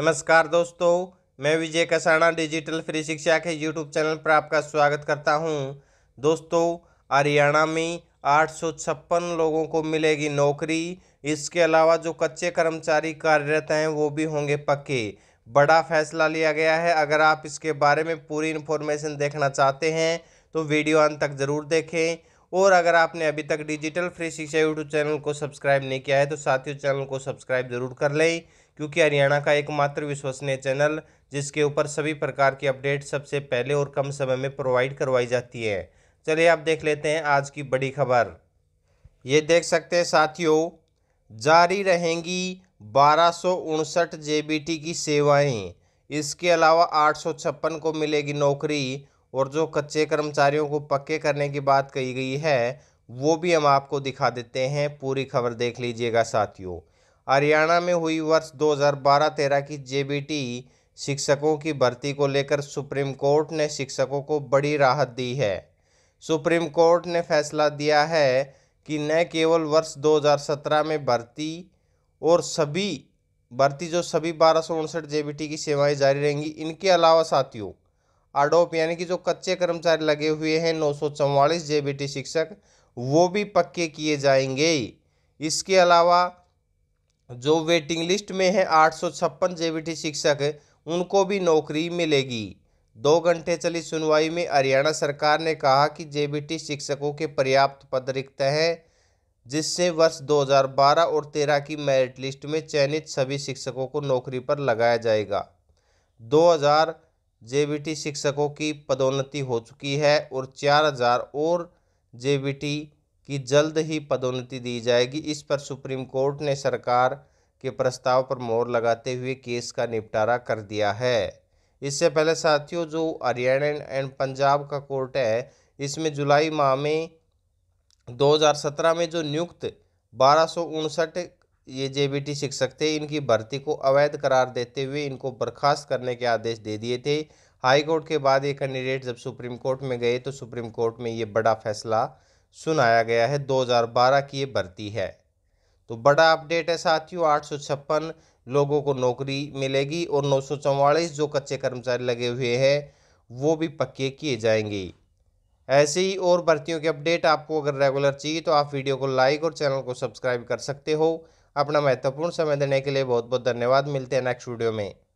नमस्कार दोस्तों मैं विजय कसाणा डिजिटल फ्री शिक्षा के यूट्यूब चैनल पर आपका स्वागत करता हूं दोस्तों हरियाणा में आठ लोगों को मिलेगी नौकरी इसके अलावा जो कच्चे कर्मचारी कार्यरत हैं वो भी होंगे पक्के बड़ा फैसला लिया गया है अगर आप इसके बारे में पूरी इन्फॉर्मेशन देखना चाहते हैं तो वीडियो अंत तक ज़रूर देखें और अगर आपने अभी तक digital free Shiksha YouTube channel को सब्सक्राइब नहीं किया है तो साथियों चैनल को सब्सक्राइब ज़रूर कर लें क्योंकि हरियाणा का एकमात्र विश्वसनीय चैनल जिसके ऊपर सभी प्रकार की अपडेट सबसे पहले और कम समय में प्रोवाइड करवाई जाती है चलिए आप देख लेते हैं आज की बड़ी खबर ये देख सकते हैं साथियों जारी रहेंगी बारह सौ उनसठ की सेवाएँ इसके अलावा आठ सौ छप्पन को मिलेगी नौकरी और जो कच्चे कर्मचारियों को पक्के करने की बात कही गई है वो भी हम आपको दिखा देते हैं पूरी खबर देख लीजिएगा साथियों हरियाणा में हुई वर्ष 2012-13 की जेबीटी शिक्षकों की भर्ती को लेकर सुप्रीम कोर्ट ने शिक्षकों को बड़ी राहत दी है सुप्रीम कोर्ट ने फैसला दिया है कि न केवल वर्ष 2017 में भर्ती और सभी भर्ती जो सभी बारह सौ उनसठ जे की सेवाएं जारी रहेंगी इनके अलावा साथियों अडोप यानी कि जो कच्चे कर्मचारी लगे हुए हैं नौ सौ चौवालीस टी शिक्षक वो भी पक्के किए जाएंगे इसके अलावा जो वेटिंग लिस्ट में है आठ सौ छप्पन टी शिक्षक उनको भी नौकरी मिलेगी दो घंटे चली सुनवाई में हरियाणा सरकार ने कहा कि टी शिक्षकों के पर्याप्त पद रिक्त हैं जिससे वर्ष 2012 और 13 की मेरिट लिस्ट में चयनित सभी शिक्षकों को नौकरी पर लगाया जाएगा जे शिक्षकों की पदोन्नति हो चुकी है और चार हजार और जे की जल्द ही पदोन्नति दी जाएगी इस पर सुप्रीम कोर्ट ने सरकार के प्रस्ताव पर मोर लगाते हुए केस का निपटारा कर दिया है इससे पहले साथियों जो हरियाणा एंड पंजाब का कोर्ट है इसमें जुलाई माह में 2017 में जो नियुक्त बारह ये जे शिक्षक थे इनकी भर्ती को अवैध करार देते हुए इनको बर्खास्त करने के आदेश दे दिए थे हाई कोर्ट के बाद ये कैंडिडेट जब सुप्रीम कोर्ट में गए तो सुप्रीम कोर्ट में ये बड़ा फैसला सुनाया गया है 2012 की ये भर्ती है तो बड़ा अपडेट है साथियों आठ लोगों को नौकरी मिलेगी और नौ जो कच्चे कर्मचारी लगे हुए हैं वो भी पक्के किए जाएंगे ऐसे ही और भर्तियों के अपडेट आपको अगर रेगुलर चाहिए तो आप वीडियो को लाइक और चैनल को सब्सक्राइब कर सकते हो अपना महत्वपूर्ण समय देने के लिए बहुत बहुत धन्यवाद मिलते हैं नेक्स्ट वीडियो में